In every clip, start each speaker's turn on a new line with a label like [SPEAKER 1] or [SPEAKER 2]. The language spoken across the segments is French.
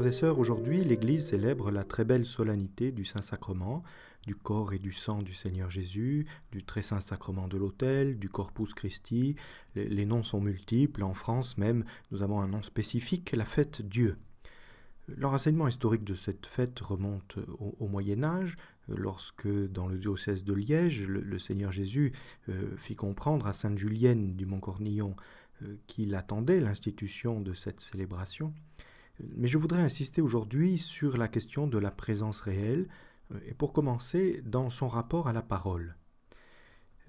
[SPEAKER 1] frères et sœurs, aujourd'hui l'Église célèbre la très belle solennité du Saint-Sacrement, du corps et du sang du Seigneur Jésus, du très saint sacrement de l'autel, du Corpus Christi. Les, noms sont multiples, en France même nous avons un nom spécifique, la fête Dieu. renseignement historique de cette fête remonte au, Moyen Âge, lorsque dans le diocèse de Liège, le, Seigneur Jésus euh, fit comprendre à Sainte Julienne du Mont-Cornillon euh, qu'il attendait l'institution de cette célébration. Mais je voudrais insister aujourd'hui sur la question de la présence réelle, euh, et pour commencer, dans son rapport à la parole.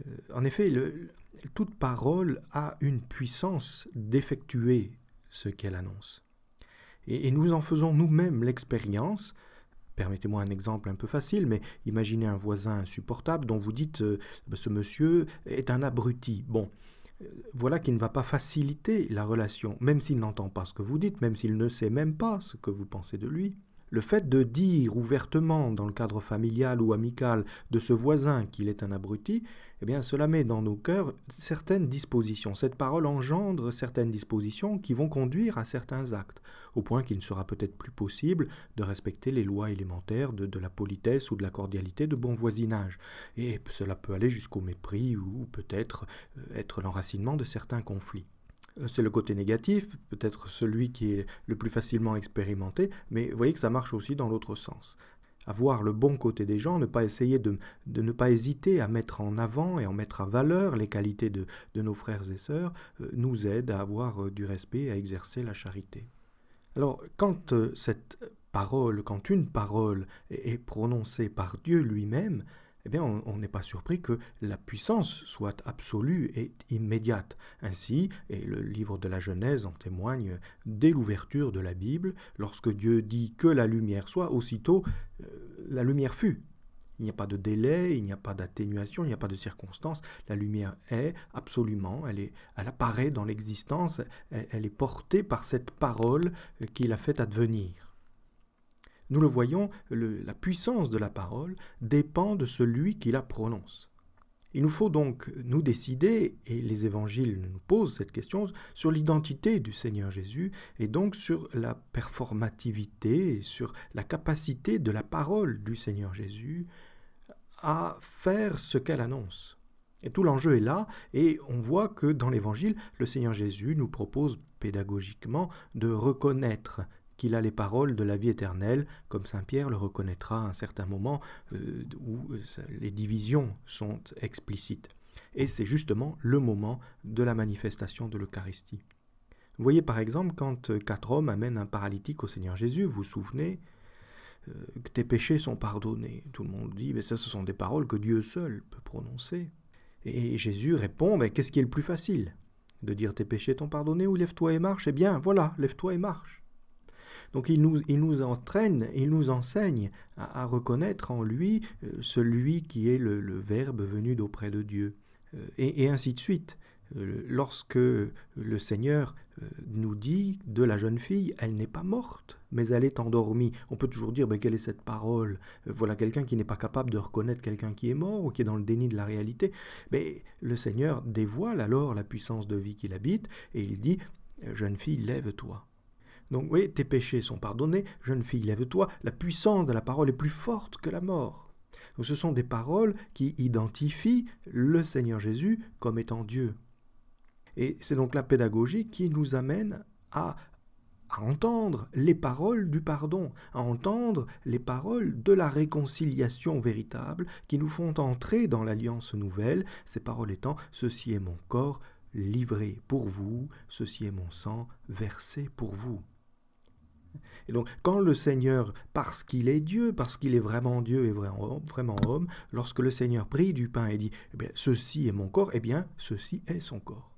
[SPEAKER 1] Euh, en effet, toute parole a une puissance d'effectuer ce qu'elle annonce. Et, nous en faisons nous-mêmes l'expérience. Permettez-moi un exemple un peu facile, mais imaginez un voisin insupportable dont vous dites euh, Ce monsieur est un abruti. Bon, voilà qui ne va pas faciliter la relation, même s'il n'entend pas ce que vous dites, même s'il ne sait même pas ce que vous pensez de lui. Le fait de dire ouvertement, dans le cadre familial ou amical, de ce voisin qu'il est un abruti, eh bien, cela met dans nos cœurs certaines dispositions. Cette parole engendre certaines dispositions qui vont conduire à certains actes, au point qu'il ne sera peut-être plus possible de respecter les lois élémentaires de, la politesse ou de la cordialité de bon voisinage. Et cela peut aller jusqu'au mépris ou peut être, euh, être l'enracinement de certains conflits c'est le côté négatif, peut-être celui qui est le plus facilement expérimenté, mais vous voyez que ça marche aussi dans l'autre sens. Avoir le bon côté des gens, ne pas essayer de, ne pas hésiter à mettre en avant et en mettre à valeur les qualités de, de nos frères et sœurs, euh, nous aide à avoir euh, du respect à exercer la charité. Alors, quand euh, cette parole, quand une parole est prononcée par Dieu lui-même, eh bien, on n'est pas surpris que la puissance soit absolue et immédiate. Ainsi, et le livre de la Genèse en témoigne dès l'ouverture de la Bible, lorsque Dieu dit que la lumière soit, aussitôt euh, la lumière fut. Il n'y a pas de délai, il n'y a pas d'atténuation, il n'y a pas de circonstance. La lumière est absolument, elle, est, elle apparaît dans l'existence, elle, est portée par cette parole euh, qui l'a fait advenir. Nous le voyons, la puissance de la parole dépend de celui qui la prononce. Il nous faut donc nous décider, et les évangiles nous posent cette question, sur l'identité du Seigneur Jésus et donc sur la performativité, et sur la capacité de la parole du Seigneur Jésus à faire ce qu'elle annonce. Et tout l'enjeu est là, et on voit que dans l'Évangile, le Seigneur Jésus nous propose pédagogiquement de reconnaître qu'il a les paroles de la vie éternelle, comme Saint Pierre le reconnaîtra à un certain moment euh, où euh, les divisions sont explicites. Et c'est justement le moment de la manifestation de l'Eucharistie. Vous voyez par exemple quand euh, quatre hommes amènent un paralytique au Seigneur Jésus, vous vous souvenez, que tes péchés sont pardonnés. Tout le monde dit, mais ça ce sont des paroles que Dieu seul peut prononcer. Et Jésus répond, mais qu'est-ce qui est le plus facile De dire tes péchés t'ont pardonné ou lève-toi et marche Eh bien voilà, lève-toi et marche. Donc il nous, entraîne, il nous enseigne à, reconnaître en lui euh, celui qui est le, Verbe venu d'auprès de Dieu. Euh, et, et, ainsi de suite. Euh, lorsque le Seigneur nous dit de la jeune fille, elle n'est pas morte, mais elle est endormie. On peut toujours dire, mais ben, quelle est cette parole Voilà quelqu'un qui n'est pas capable de reconnaître quelqu'un qui est mort ou qui est dans le déni de la réalité. Mais ben, le Seigneur dévoile alors la puissance de vie qu'il habite et il dit, jeune fille, lève-toi. Donc oui, tes péchés sont pardonnés, jeune fille, lève-toi, la puissance de la parole est plus forte que la mort. ce sont des paroles qui identifient le Seigneur Jésus comme étant Dieu. Et c'est donc la pédagogie qui nous amène à, à entendre les paroles du pardon, à entendre les paroles de la réconciliation véritable qui nous font entrer dans l'alliance nouvelle, ces paroles étant ⁇ Ceci est mon corps livré pour vous, ceci est mon sang versé pour vous ⁇ et donc, quand le Seigneur, parce qu'il est Dieu, parce qu'il est vraiment Dieu et vraiment homme, lorsque le Seigneur prit du pain et dit eh Ceci est mon corps, eh bien, ceci est son corps.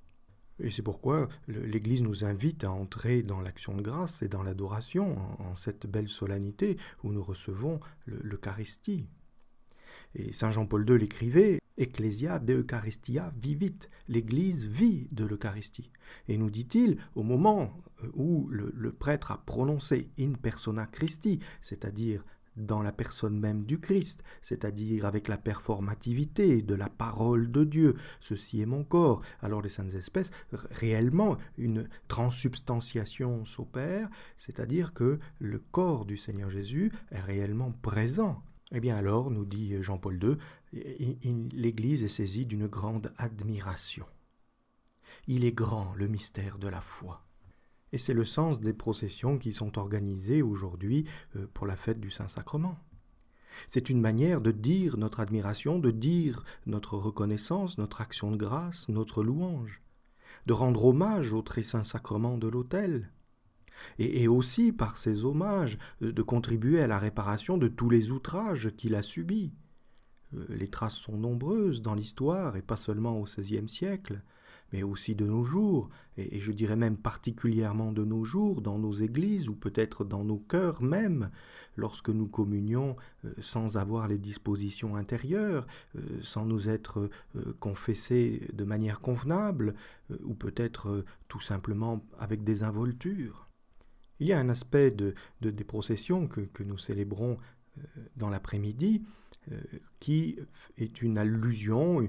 [SPEAKER 1] Et c'est pourquoi l'Église nous invite à entrer dans l'action de grâce et dans l'adoration, en, cette belle solennité où nous recevons l'Eucharistie. Et Saint Jean-Paul II l'écrivait Ecclesia de Eucharistia vivit, l'Église vit de l'Eucharistie. Et nous dit-il, au moment euh, où le, prêtre a prononcé in persona Christi, c'est-à-dire dans la personne même du Christ, c'est-à-dire avec la performativité de la parole de Dieu. Ceci est mon corps. Alors les saintes espèces, réellement, une transsubstantiation s'opère, c'est-à-dire que le corps du Seigneur Jésus est réellement présent eh bien alors, nous dit Jean-Paul II, l'Église est saisie d'une grande admiration. Il est grand le mystère de la foi. Et c'est le sens des processions qui sont organisées aujourd'hui euh, pour la fête du Saint-Sacrement. C'est une manière de dire notre admiration, de dire notre reconnaissance, notre action de grâce, notre louange, de rendre hommage au très saint sacrement de l'autel, et, aussi par ses hommages euh, de contribuer à la réparation de tous les outrages qu'il a subis. Euh, les traces sont nombreuses dans l'histoire, et pas seulement au XVIe siècle, mais aussi de nos jours, et, et je dirais même particulièrement de nos jours, dans nos églises, ou peut-être dans nos cœurs même, lorsque nous communions euh, sans avoir les dispositions intérieures, sans nous être confessés de manière convenable, ou peut-être tout simplement avec des involtures. Il y a un aspect des processions que, nous célébrons euh, dans l'après-midi euh, qui est une allusion,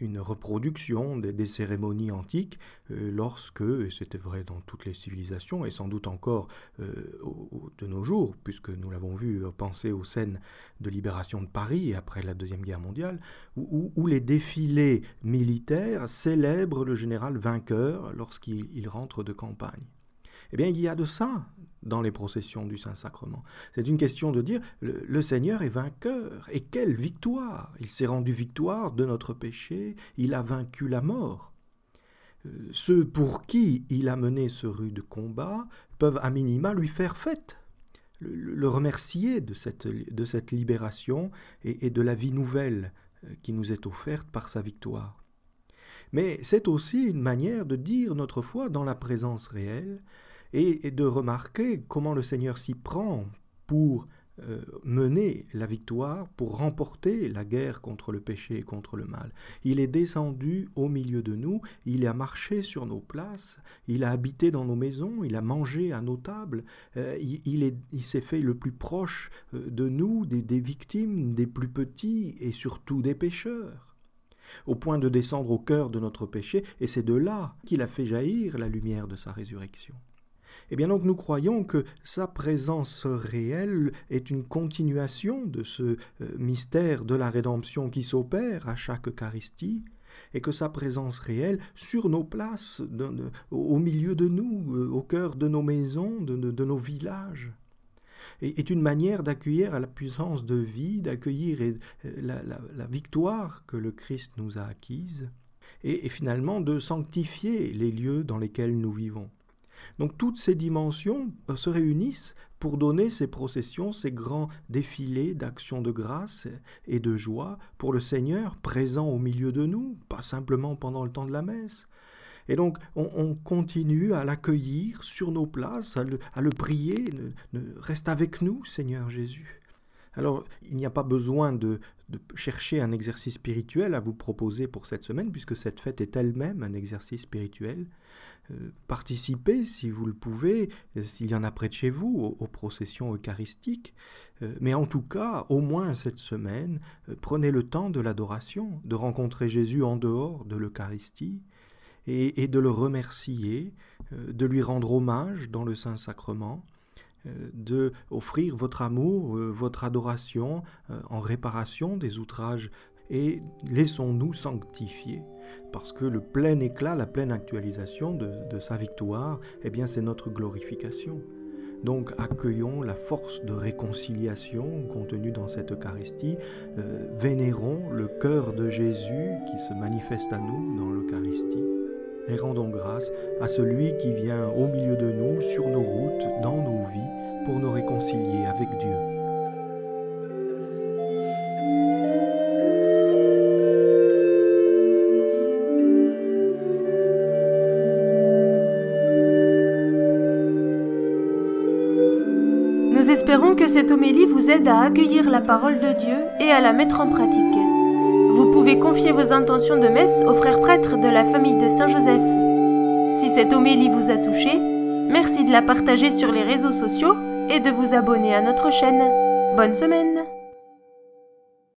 [SPEAKER 1] une reproduction des, cérémonies antiques, euh, lorsque, et c'était vrai dans toutes les civilisations, et sans doute encore de nos jours, puisque nous l'avons vu penser aux scènes de libération de Paris après la Deuxième Guerre mondiale, où les défilés militaires célèbrent le général vainqueur lorsqu'il rentre de campagne. Eh bien, il y a de ça dans les processions du Saint-Sacrement. C'est une question de dire, le, Seigneur est vainqueur, et quelle victoire Il s'est rendu victoire de notre péché, il a vaincu la mort. Euh, ceux pour qui il a mené ce rude combat peuvent à minima lui faire fête, le, remercier de cette, libération et de la vie nouvelle euh, qui nous est offerte par sa victoire. Mais c'est aussi une manière de dire notre foi dans la présence réelle, et, de remarquer comment le Seigneur s'y prend pour euh, mener la victoire, pour remporter la guerre contre le péché et contre le mal. Il est descendu au milieu de nous, il a marché sur nos places, il a habité dans nos maisons, il a mangé à nos tables, euh, il, s'est fait le plus proche euh, de nous, des, des victimes, des plus petits et surtout des pécheurs au point de descendre au cœur de notre péché, et c'est de là qu'il a fait jaillir la lumière de sa résurrection. Et eh bien donc nous croyons que sa présence réelle est une continuation de ce euh, mystère de la rédemption qui s'opère à chaque Eucharistie et que sa présence réelle sur nos places, au milieu de nous, euh, au cœur de nos maisons, de, nos villages, est, une manière d'accueillir la puissance de vie, d'accueillir euh, la, victoire que le Christ nous a acquise, et finalement de sanctifier les lieux dans lesquels nous vivons. Donc toutes ces dimensions euh, se réunissent pour donner ces processions, ces grands défilés d'actions de grâce et de joie pour le Seigneur présent au milieu de nous, pas simplement pendant le temps de la messe. Et donc on, continue à l'accueillir sur nos places, à le, prier, reste avec nous Seigneur Jésus. Alors, il n'y a pas besoin de, de chercher un exercice spirituel à vous proposer pour cette semaine, puisque cette fête est elle-même un exercice spirituel. Euh, participez, si vous le pouvez, euh, s'il y en a près de chez vous, aux, processions eucharistiques. Euh, mais en tout cas, au moins cette semaine, prenez le temps de l'adoration, de rencontrer Jésus en dehors de l'Eucharistie. et, de le remercier, de lui rendre hommage dans le Saint-Sacrement, euh, de offrir votre amour, euh, votre adoration euh, en réparation des outrages et laissons-nous sanctifier. Parce que le plein éclat, la pleine actualisation de, sa victoire, eh bien c'est notre glorification. Donc accueillons la force de réconciliation contenue dans cette Eucharistie, vénérons le cœur de Jésus qui se manifeste à nous dans l'Eucharistie et rendons grâce à celui qui vient au milieu de nous, sur nos routes, dans nos vies, pour nous réconcilier avec Dieu. Nous espérons que cette homélie vous aide à accueillir la parole de Dieu et à la mettre en pratique pouvez confier vos intentions de messe aux frères prêtres de la famille de Saint-Joseph. Si cette homélie vous a touché, merci de la partager sur les réseaux sociaux et de vous abonner à notre chaîne. Bonne semaine